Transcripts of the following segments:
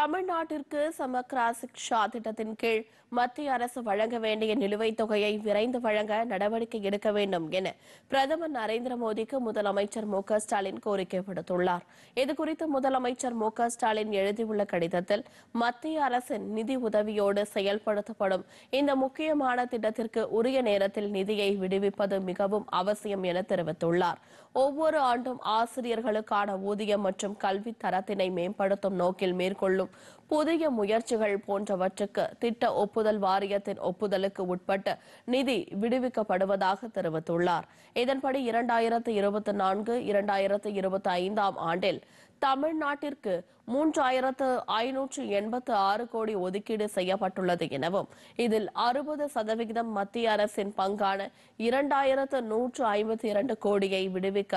தமிழ்நாட்டிற்கு சமக்ரா சிக்ஷா திட்டத்தின் கீழ் மத்திய அரசு வழங்க வேண்டிய நிலுவைத் தொகையை விரைந்து வழங்க நடவடிக்கை எடுக்க வேண்டும் என பிரதமர் நரேந்திர மோடிக்கு முதலமைச்சர் மு ஸ்டாலின் கோரிக்கை விடுத்துள்ளார் இதுகுறித்து முதலமைச்சர் மு ஸ்டாலின் எழுதியுள்ள கடிதத்தில் மத்திய அரசின் நிதி உதவியோடு செயல்படுத்தப்படும் இந்த முக்கியமான திட்டத்திற்கு உரிய நேரத்தில் நிதியை விடுவிப்பது மிகவும் அவசியம் என தெரிவித்துள்ளார் ஒவ்வொரு ஆண்டும் ஆசிரியர்களுக்கான ஊதியம் மற்றும் கல்வி தரத்தினை மேம்படுத்தும் நோக்கில் மேற்கொள்ளும் புதிய முயற்சிகள் போன்றவற்றுக்கு திட்ட ஒப்புதல் வாரியத்தின் ஒப்புதலுக்கு உட்பட்டு நிதி விடுவிக்கப்படுவதாக தெரிவித்துள்ளார் இதன்படி இரண்டாயிரத்து இருபத்தி நான்கு இரண்டாயிரத்து இருபத்தி ஐந்தாம் ஆண்டில் தமிழ்நாட்டிற்கு மூன்றாயிரத்து ஐநூற்று எண்பத்து ஆறு கோடி ஒதுக்கீடு செய்யப்பட்டுள்ளது எனவும் இதில் அறுபது சதவிகிதம் மத்திய அரசின் பங்கான இரண்டாயிரத்து நூற்று ஐம்பத்தி இரண்டு கோடியை விடுவிக்க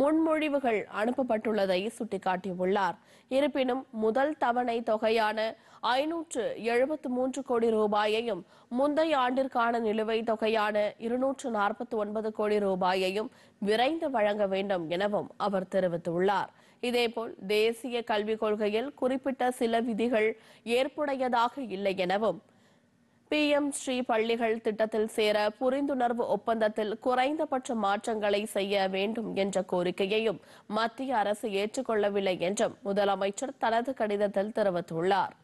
முன்மொழிவுகள் அனுப்பப்பட்டுள்ளதை சுட்டிக்காட்டியுள்ளார் இருப்பினும் முதல் தவணை தொகையான ஐநூற்று எழுபத்து மூன்று கோடி ரூபாயையும் முந்தைய ஆண்டிற்கான நிலுவை தொகையான இருநூற்று நாற்பத்தி ஒன்பது கோடி ரூபாயையும் விரைந்து வழங்க வேண்டும் எனவும் அவர் தெரிவித்துள்ளார் இதேபோல் தேசிய கல்விக் கொள்கையில் குறிப்பிட்ட சில விதிகள் ஏற்புடையதாக இல்லை எனவும் பி எம் ஸ்ரீ பள்ளிகள் திட்டத்தில் சேர புரிந்துணர்வு ஒப்பந்தத்தில் குறைந்தபட்ச மாற்றங்களை செய்ய வேண்டும் என்ற கோரிக்கையையும் மத்திய அரசு ஏற்றுக்கொள்ளவில்லை என்றும் முதலமைச்சர் தனது கடிதத்தில் தெரிவித்துள்ளார்